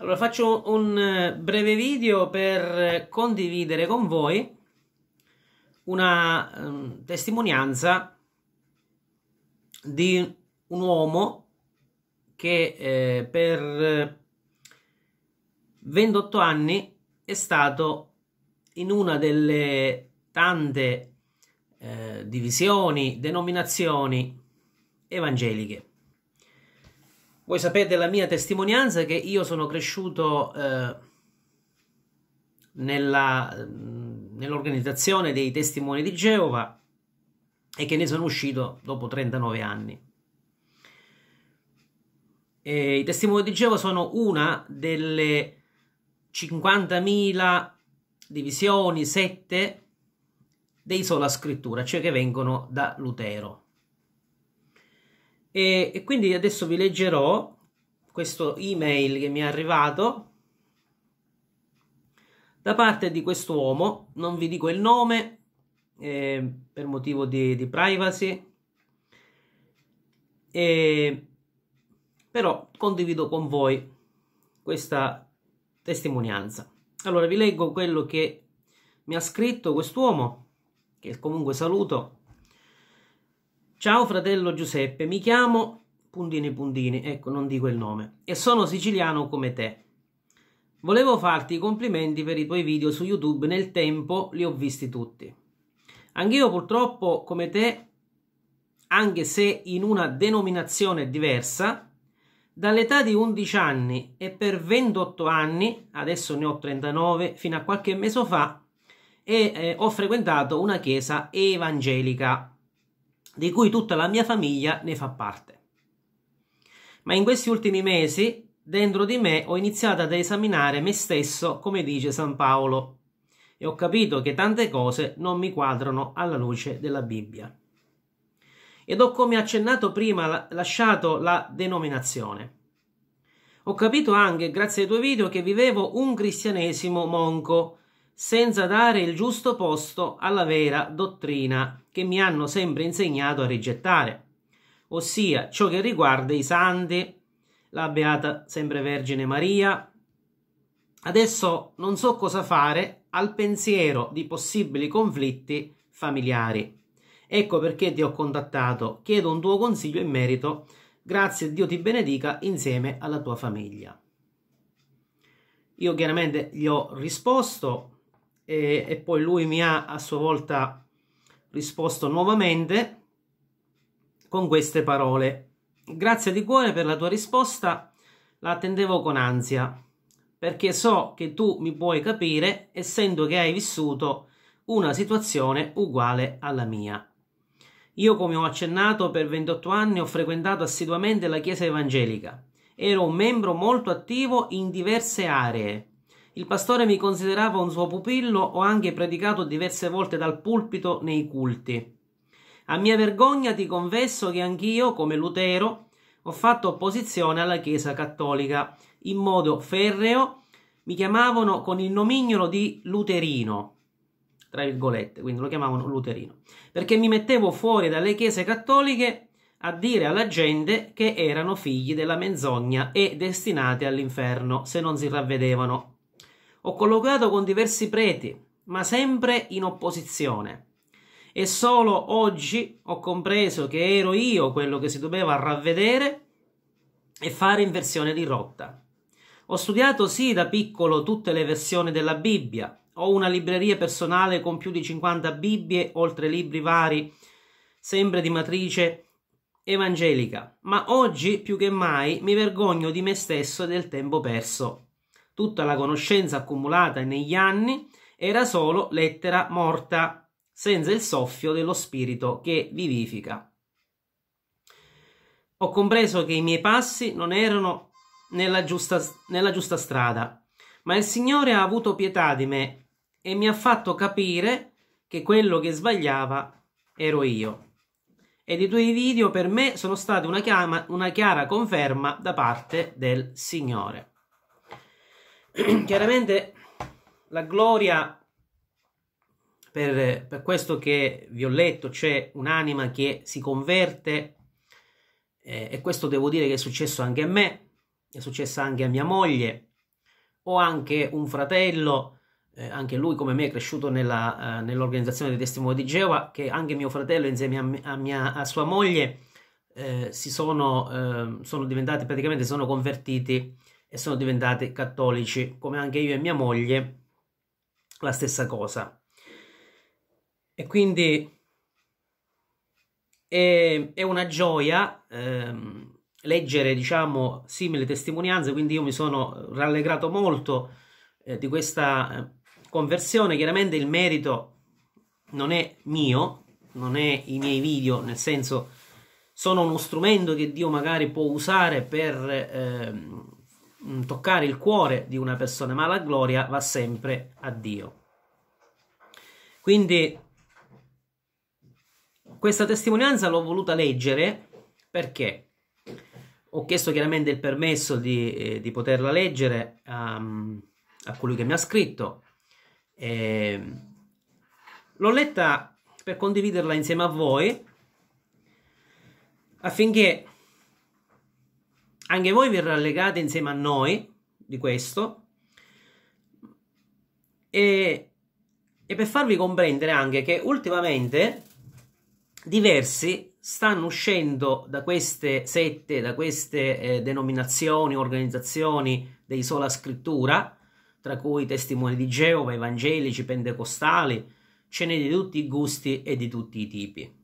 Allora faccio un eh, breve video per eh, condividere con voi una um, testimonianza di un uomo che eh, per 28 eh, anni è stato in una delle tante eh, divisioni, denominazioni evangeliche. Voi sapete la mia testimonianza che io sono cresciuto eh, mm, nell'organizzazione nell dei testimoni di Geova e che ne sono uscito dopo 39 anni. E I testimoni di Geova sono una delle 50.000 divisioni, sette dei sola scrittura, cioè che vengono da Lutero. E, e quindi adesso vi leggerò questo email che mi è arrivato da parte di questo uomo non vi dico il nome eh, per motivo di, di privacy, eh, però condivido con voi questa testimonianza. Allora vi leggo quello che mi ha scritto quest'uomo, che comunque saluto, Ciao fratello Giuseppe, mi chiamo puntini puntini, ecco non dico il nome, e sono siciliano come te. Volevo farti i complimenti per i tuoi video su YouTube, nel tempo li ho visti tutti. Anch'io purtroppo come te, anche se in una denominazione diversa, dall'età di 11 anni e per 28 anni, adesso ne ho 39, fino a qualche mese fa, e, eh, ho frequentato una chiesa evangelica di cui tutta la mia famiglia ne fa parte. Ma in questi ultimi mesi, dentro di me, ho iniziato ad esaminare me stesso, come dice San Paolo, e ho capito che tante cose non mi quadrano alla luce della Bibbia. Ed ho, come accennato prima, lasciato la denominazione. Ho capito anche, grazie ai tuoi video, che vivevo un cristianesimo monco, senza dare il giusto posto alla vera dottrina che mi hanno sempre insegnato a rigettare, ossia ciò che riguarda i santi, la beata sempre Vergine Maria. Adesso non so cosa fare al pensiero di possibili conflitti familiari. Ecco perché ti ho contattato, chiedo un tuo consiglio in merito, grazie Dio ti benedica insieme alla tua famiglia. Io chiaramente gli ho risposto e, eh, e poi lui mi ha a sua volta risposto nuovamente con queste parole. Grazie di cuore per la tua risposta, la attendevo con ansia, perché so che tu mi puoi capire, essendo che hai vissuto una situazione uguale alla mia. Io, come ho accennato, per 28 anni ho frequentato assiduamente la Chiesa evangelica. Ero un membro molto attivo in diverse aree, il pastore mi considerava un suo pupillo, ho anche predicato diverse volte dal pulpito nei culti. A mia vergogna ti confesso che anch'io, come Lutero, ho fatto opposizione alla Chiesa cattolica in modo ferreo, mi chiamavano con il nomignolo di Luterino, tra virgolette, quindi lo chiamavano Luterino, perché mi mettevo fuori dalle chiese cattoliche a dire alla gente che erano figli della menzogna e destinati all'inferno se non si ravvedevano. Ho colloquiato con diversi preti, ma sempre in opposizione. E solo oggi ho compreso che ero io quello che si doveva ravvedere e fare in versione di rotta. Ho studiato sì da piccolo tutte le versioni della Bibbia, ho una libreria personale con più di 50 Bibbie, oltre libri vari, sempre di matrice evangelica, ma oggi più che mai mi vergogno di me stesso e del tempo perso Tutta la conoscenza accumulata negli anni era solo lettera morta, senza il soffio dello spirito che vivifica. Ho compreso che i miei passi non erano nella giusta, nella giusta strada, ma il Signore ha avuto pietà di me e mi ha fatto capire che quello che sbagliava ero io. Ed i tuoi video per me sono stati una, chiama, una chiara conferma da parte del Signore. chiaramente la gloria per, per, questo che vi ho letto c'è un'anima che si converte eh, e questo devo dire che è successo anche a me è successo anche a mia moglie ho anche un fratello eh, anche lui come me è cresciuto nella, eh, nell'organizzazione dei testimoni di Geova che anche mio fratello insieme a, a, mia, a sua moglie eh, si sono, ehm, sono diventati praticamente sono convertiti e sono diventati cattolici, come anche io e mia moglie, la stessa cosa. E quindi è, è una gioia ehm, leggere, diciamo, simili testimonianze, quindi io mi sono rallegrato molto eh, di questa eh, conversione. Chiaramente il merito non è mio, non è i miei video, nel senso sono uno strumento che Dio magari può usare per... Ehm, Mm, toccare il cuore di una persona, ma la gloria va sempre a Dio. Quindi questa testimonianza l'ho voluta leggere perché ho chiesto chiaramente il permesso di, eh, di poterla leggere um, a colui che mi ha scritto. E... Ehm, l'ho letta per condividerla insieme a voi affinché anche voi vi rallegate insieme a noi di questo. E, e per farvi comprendere anche che ultimamente diversi stanno uscendo da queste sette, da queste eh, denominazioni, organizzazioni dei sola scrittura, tra cui testimoni di Geova, evangelici, pentecostali, ce n'è di tutti i gusti e di tutti i tipi.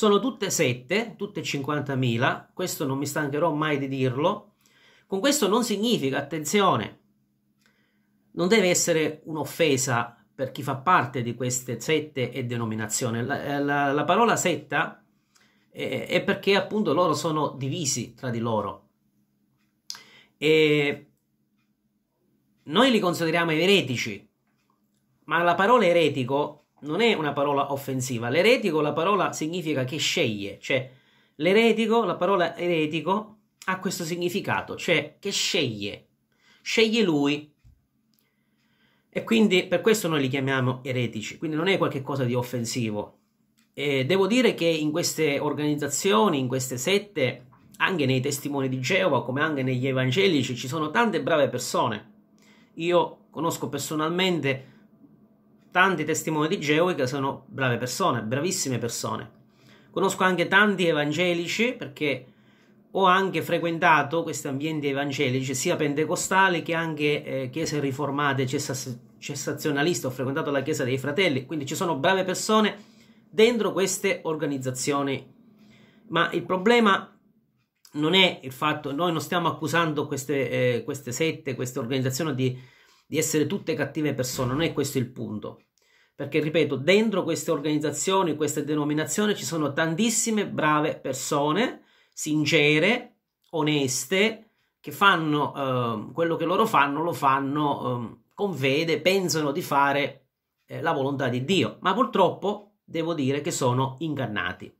Sono tutte sette, tutte 50.000, questo non mi stancherò mai di dirlo. Con questo non significa, attenzione, non deve essere un'offesa per chi fa parte di queste sette e denominazione. La, eh, la, la parola setta è, eh, è, perché appunto loro sono divisi tra di loro. E noi li consideriamo eretici, ma la parola eretico non è una parola offensiva. L'eretico, la parola significa che sceglie, cioè l'eretico, la parola eretico ha questo significato, cioè che sceglie, sceglie lui. E quindi per questo noi li chiamiamo eretici, quindi non è qualcosa di offensivo. E devo dire che in queste organizzazioni, in queste sette, anche nei testimoni di Geova, come anche negli evangelici, ci sono tante brave persone. Io conosco personalmente tanti testimoni di Geova che sono brave persone, bravissime persone. Conosco anche tanti evangelici perché ho anche frequentato questi ambienti evangelici, sia pentecostali che anche eh, chiese riformate, cessas- cessazionaliste. Ho frequentato la chiesa dei fratelli, quindi ci sono brave persone dentro queste organizzazioni. Ma il problema non è il fatto, noi non stiamo accusando queste, eh, queste sette, queste organizzazioni di di essere tutte cattive persone, non è questo il punto. Perché, ripeto, dentro queste organizzazioni, queste denominazioni ci sono tantissime brave persone, sincere, oneste, che fanno eh, quello che loro fanno, lo fanno eh, con fede, pensano di fare eh, la volontà di Dio, ma purtroppo devo dire che sono ingannati.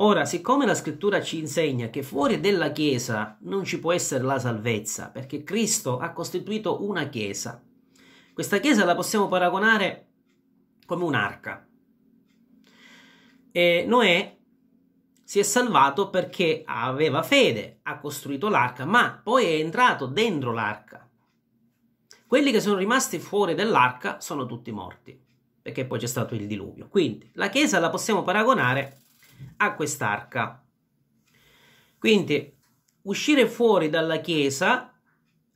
Ora, siccome la scrittura ci insegna che fuori della Chiesa non ci può essere la salvezza, perché Cristo ha costituito una Chiesa, questa chiesa la possiamo paragonare come un'arca. E Noè si è salvato perché aveva fede, ha costruito l'arca, ma poi è entrato dentro l'arca. Quelli che sono rimasti fuori dell'arca sono tutti morti, perché poi c'è stato il diluvio. Quindi la Chiesa la possiamo paragonare a quest'arca. Quindi uscire fuori dalla Chiesa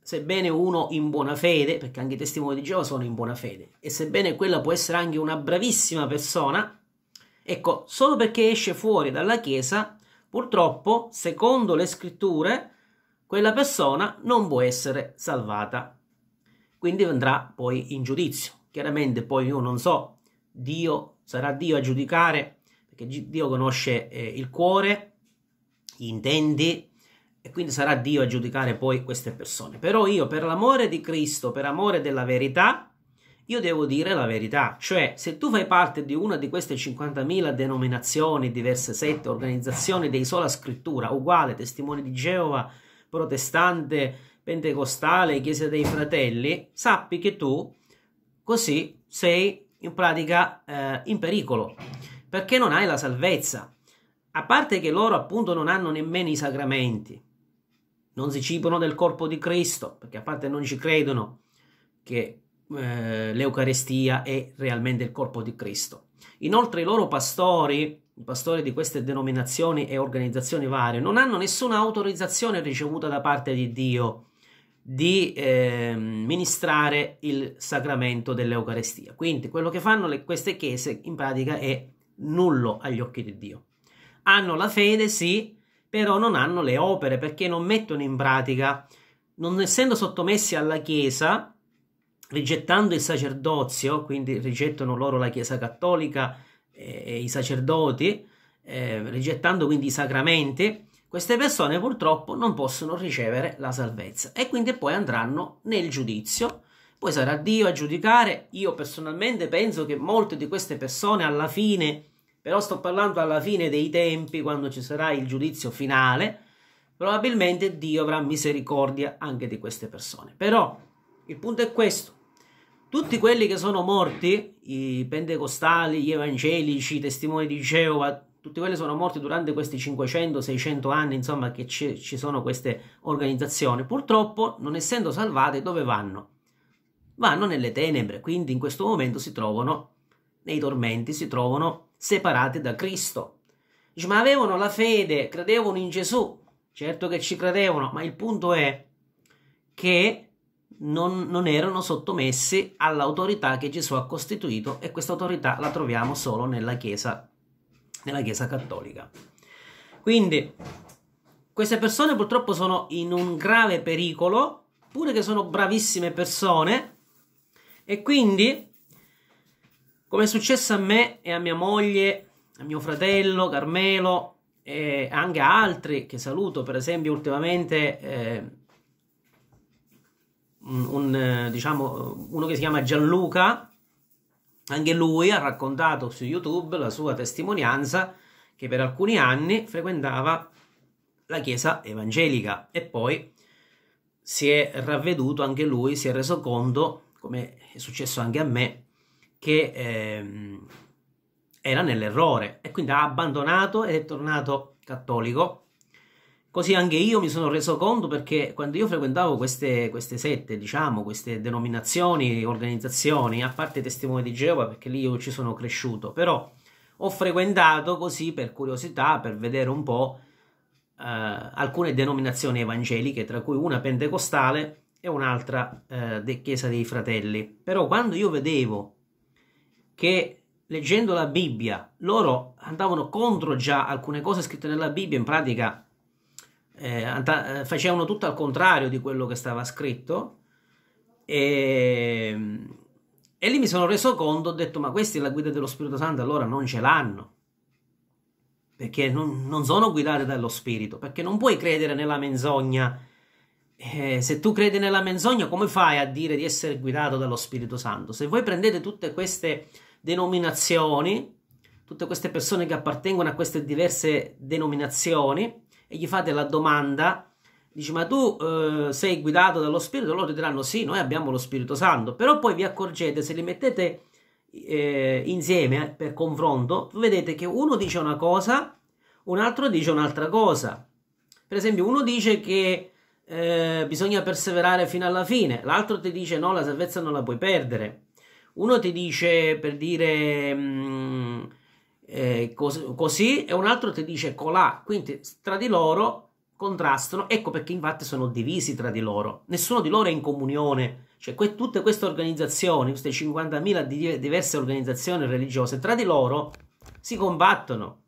sebbene uno in buona fede, perché anche i testimoni di Geova sono in buona fede, e sebbene quella può essere anche una bravissima persona, ecco, solo perché esce fuori dalla Chiesa, purtroppo, secondo le scritture, quella persona non può essere salvata. Quindi andrà poi in giudizio. Chiaramente poi io non so, Dio sarà Dio a giudicare, perché Dio conosce eh, il cuore, gli intenti, e quindi sarà Dio a giudicare poi queste persone. Però io per l'amore di Cristo, per amore della verità, io devo dire la verità, cioè se tu fai parte di una di queste 50.000 denominazioni, diverse sette, organizzazioni dei sola scrittura, uguale, testimoni di Geova, protestante, pentecostale, chiesa dei fratelli, sappi che tu così sei in pratica eh, in pericolo, perché non hai la salvezza. A parte che loro appunto non hanno nemmeno i sacramenti, non si cibano del corpo di Cristo, perché a parte non ci credono che eh, l'Eucarestia è realmente il corpo di Cristo. Inoltre i loro pastori, i pastori di queste denominazioni e organizzazioni varie, non hanno nessuna autorizzazione ricevuta da parte di Dio di eh, ministrare il sacramento dell'Eucarestia. Quindi quello che fanno le, queste chiese in pratica è nullo agli occhi di Dio. Hanno la fede, sì, però non hanno le opere perché non mettono in pratica, non essendo sottomessi alla Chiesa, rigettando il sacerdozio, quindi rigettano loro la Chiesa cattolica e i sacerdoti, eh, rigettando quindi i sacramenti, queste persone purtroppo non possono ricevere la salvezza e quindi poi andranno nel giudizio. Poi sarà Dio a giudicare. Io personalmente penso che molte di queste persone alla fine però sto parlando alla fine dei tempi, quando ci sarà il giudizio finale, probabilmente Dio avrà misericordia anche di queste persone. Però il punto è questo. Tutti quelli che sono morti, i pentecostali, gli evangelici, i testimoni di Geova, tutti quelli sono morti durante questi 500-600 anni, insomma, che ci, ci sono queste organizzazioni, purtroppo, non essendo salvate, dove vanno? Vanno nelle tenebre, quindi in questo momento si trovano nei tormenti, si trovano separate da Cristo. Dice, ma avevano la fede, credevano in Gesù. Certo che ci credevano, ma il punto è che non, non erano sottomessi all'autorità che Gesù ha costituito e questa autorità la troviamo solo nella Chiesa, nella Chiesa cattolica. Quindi queste persone purtroppo sono in un grave pericolo, pure che sono bravissime persone, e quindi come è successo a me e a mia moglie, a mio fratello Carmelo e anche a altri che saluto, per esempio ultimamente eh, un, eh, diciamo, uno che si chiama Gianluca, anche lui ha raccontato su YouTube la sua testimonianza che per alcuni anni frequentava la chiesa evangelica e poi si è ravveduto anche lui, si è reso conto, come è successo anche a me, che ehm, era nell'errore e quindi ha abbandonato ed è tornato cattolico. Così anche io mi sono reso conto perché quando io frequentavo queste, queste sette, diciamo, queste denominazioni, organizzazioni, a parte testimoni di Geova perché lì io ci sono cresciuto, però ho frequentato così per curiosità, per vedere un po' eh, alcune denominazioni evangeliche, tra cui una pentecostale e un'altra eh, de chiesa dei fratelli. Però quando io vedevo che leggendo la Bibbia loro andavano contro già alcune cose scritte nella Bibbia, in pratica eh, eh, facevano tutto al contrario di quello che stava scritto e, e lì mi sono reso conto, ho detto ma questi la guida dello Spirito Santo allora non ce l'hanno perché non, non sono guidate dallo Spirito, perché non puoi credere nella menzogna eh, se tu credi nella menzogna, come fai a dire di essere guidato dallo Spirito Santo? Se voi prendete tutte queste denominazioni, tutte queste persone che appartengono a queste diverse denominazioni, e gli fate la domanda, dici ma tu eh, sei guidato dallo Spirito? Loro ti diranno sì, noi abbiamo lo Spirito Santo, però poi vi accorgete, se li mettete eh, insieme eh, per confronto, vedete che uno dice una cosa, un altro dice un'altra cosa. Per esempio, uno dice che eh, bisogna perseverare fino alla fine, l'altro ti dice no, la salvezza non la puoi perdere, uno ti dice per dire mm, eh, cos- così e un altro ti dice colà, quindi tra di loro contrastano, ecco perché infatti sono divisi tra di loro, nessuno di loro è in comunione, cioè que- tutte queste organizzazioni, queste 50.000 di- diverse organizzazioni religiose, tra di loro si combattono.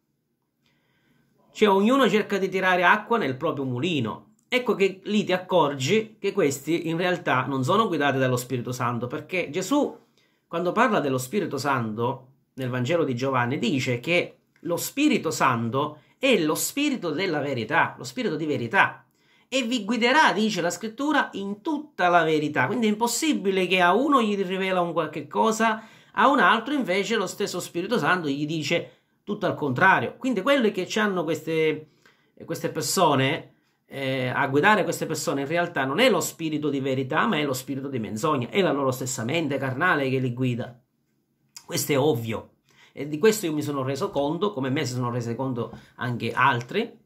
Cioè ognuno cerca di tirare acqua nel proprio mulino, Ecco che lì ti accorgi che questi in realtà non sono guidati dallo Spirito Santo, perché Gesù, quando parla dello Spirito Santo nel Vangelo di Giovanni, dice che lo Spirito Santo è lo Spirito della verità, lo Spirito di verità, e vi guiderà, dice la scrittura, in tutta la verità. Quindi è impossibile che a uno gli rivela un qualche cosa, a un altro invece lo stesso Spirito Santo gli dice tutto al contrario. Quindi quelli che hanno queste, queste persone eh, a guidare queste persone in realtà non è lo spirito di verità, ma è lo spirito di menzogna, è la loro stessa mente carnale che li guida. Questo è ovvio. E di questo io mi sono reso conto, come me si sono resi conto anche altri,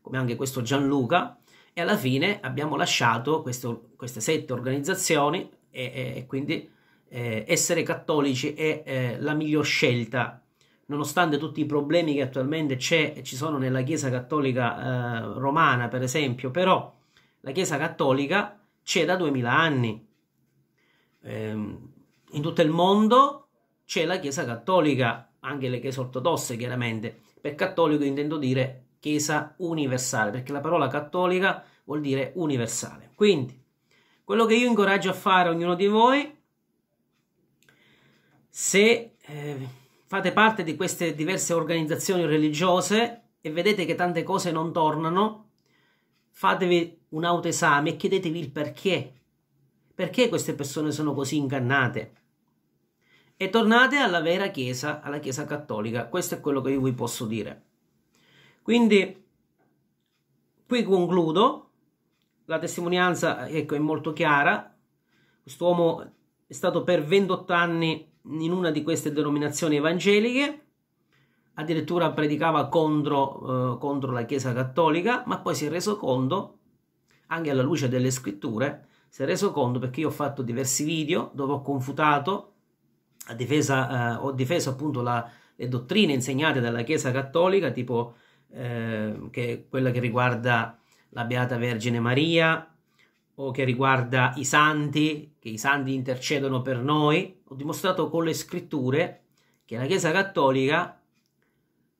come anche questo Gianluca, e alla fine abbiamo lasciato questo, queste sette organizzazioni e, e, e quindi eh, essere cattolici è eh, la miglior scelta nonostante tutti i problemi che attualmente ci sono nella Chiesa Cattolica eh, Romana, per esempio, però la Chiesa Cattolica c'è da 2000 anni. Eh, in tutto il mondo c'è la Chiesa Cattolica, anche le Chiese ortodosse chiaramente. Per cattolico intendo dire Chiesa universale, perché la parola cattolica vuol dire universale. Quindi, quello che io incoraggio a fare a ognuno di voi, se... Eh, fate parte di queste diverse organizzazioni religiose e vedete che tante cose non tornano, fatevi un autoesame e chiedetevi il perché. Perché queste persone sono così ingannate? E tornate alla vera Chiesa, alla Chiesa cattolica. Questo è quello che io vi posso dire. Quindi, qui concludo. La testimonianza ecco, è molto chiara. Quest'uomo è stato per 28 anni in una di queste denominazioni evangeliche, addirittura predicava contro, eh, contro la Chiesa cattolica, ma poi si è reso conto, anche alla luce delle scritture, si è reso conto perché io ho fatto diversi video dove ho confutato, difesa, eh, ho difeso appunto la, le dottrine insegnate dalla Chiesa cattolica, tipo eh, che quella che riguarda la Beata Vergine Maria o che riguarda i santi, che i santi intercedono per noi, ho dimostrato con le scritture che la Chiesa Cattolica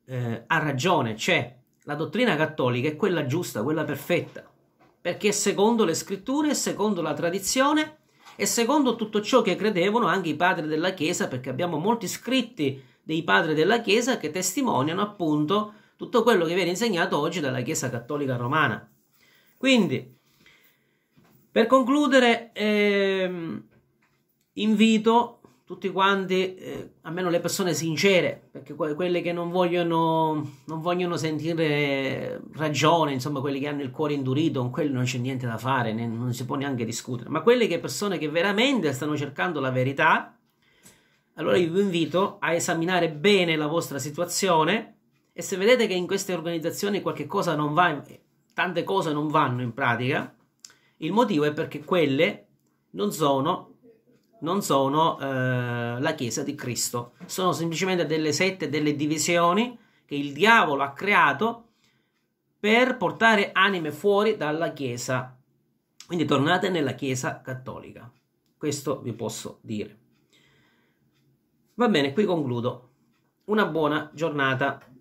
eh, ha ragione, cioè la dottrina cattolica è quella giusta, quella perfetta, perché secondo le scritture, secondo la tradizione e secondo tutto ciò che credevano anche i padri della Chiesa, perché abbiamo molti scritti dei padri della Chiesa che testimoniano appunto tutto quello che viene insegnato oggi dalla Chiesa Cattolica Romana. Quindi per concludere, ehm, invito tutti quanti, eh, almeno le persone sincere, perché que quelle che non vogliono, non vogliono, sentire ragione, insomma, quelli che hanno il cuore indurito, con quelli non c'è niente da fare, né, non si può neanche discutere, ma quelle che persone che veramente stanno cercando la verità, allora io vi invito a esaminare bene la vostra situazione e se vedete che in queste organizzazioni qualche cosa non va, tante cose non vanno in pratica, il motivo è perché quelle non sono, non sono eh, la Chiesa di Cristo, sono semplicemente delle sette, delle divisioni che il diavolo ha creato per portare anime fuori dalla Chiesa. Quindi tornate nella Chiesa cattolica, questo vi posso dire. Va bene, qui concludo. Una buona giornata.